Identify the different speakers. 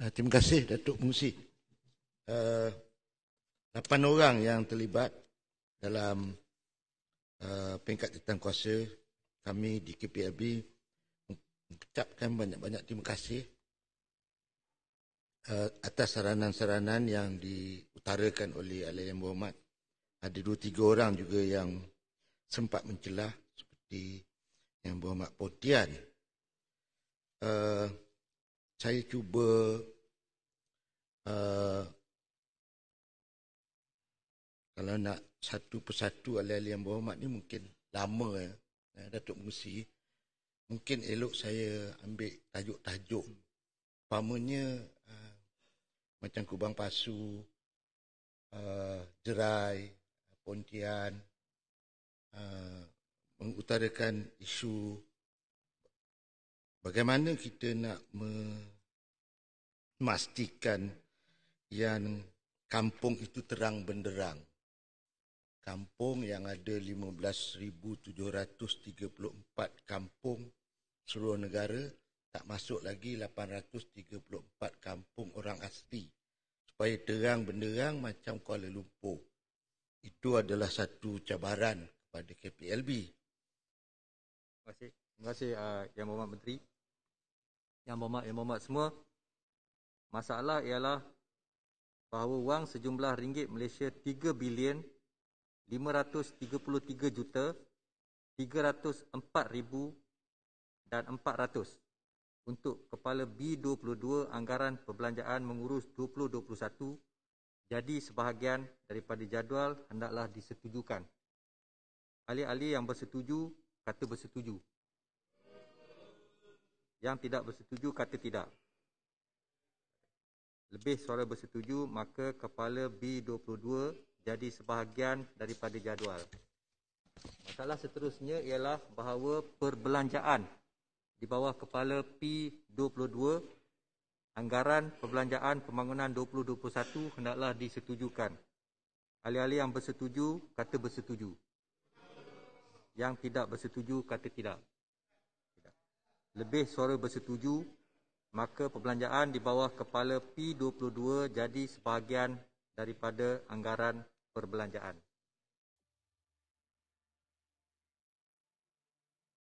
Speaker 1: Ah, terima kasih Datuk Musi. Uh, ah, 8 orang yang terlibat dalam uh, peringkat tentang kuasa kami di KPLB mengucapkan banyak-banyak terima kasih uh, atas saranan-saranan yang diutarakan oleh Alia Yang Berhormat. Ada dua tiga orang juga yang sempat mencelah seperti yang berhormat Potian. Uh, saya cuba uh, kalau nak satu persatu alih-alih yang berhormat ni mungkin lama ya, eh, Datuk Musi. Mungkin elok saya ambil tajuk-tajuk. Pamanya uh, macam kubang pasu, uh, jerai, pontian, uh, mengutarakan isu bagaimana kita nak memastikan yang kampung itu terang benderang kampung yang ada 15734 kampung seluruh negara tak masuk lagi 834 kampung orang asli supaya terang benderang macam Kuala Lumpur itu adalah satu cabaran kepada KPLB
Speaker 2: kasih. Terima kasih uh, Yang Berhormat Menteri. Yang Mohamad, Yang Mohamad semua. Masalah ialah bahawa wang sejumlah ringgit Malaysia 3 bilion 533 juta 304 ribu dan 400 untuk Kepala B22 Anggaran Perbelanjaan Mengurus 2021 jadi sebahagian daripada jadual hendaklah disetujukan. Ahli-ahli yang bersetuju kata bersetuju. Yang tidak bersetuju kata tidak. Lebih suara bersetuju maka kepala B22 jadi sebahagian daripada jadual. Masalah seterusnya ialah bahawa perbelanjaan di bawah kepala P22 anggaran perbelanjaan pembangunan 2021 hendaklah disetujukan. Ahli-ahli yang bersetuju kata bersetuju. Yang tidak bersetuju kata tidak. Lebih suara bersetuju, maka perbelanjaan di bawah kepala P22 jadi sebahagian daripada anggaran perbelanjaan.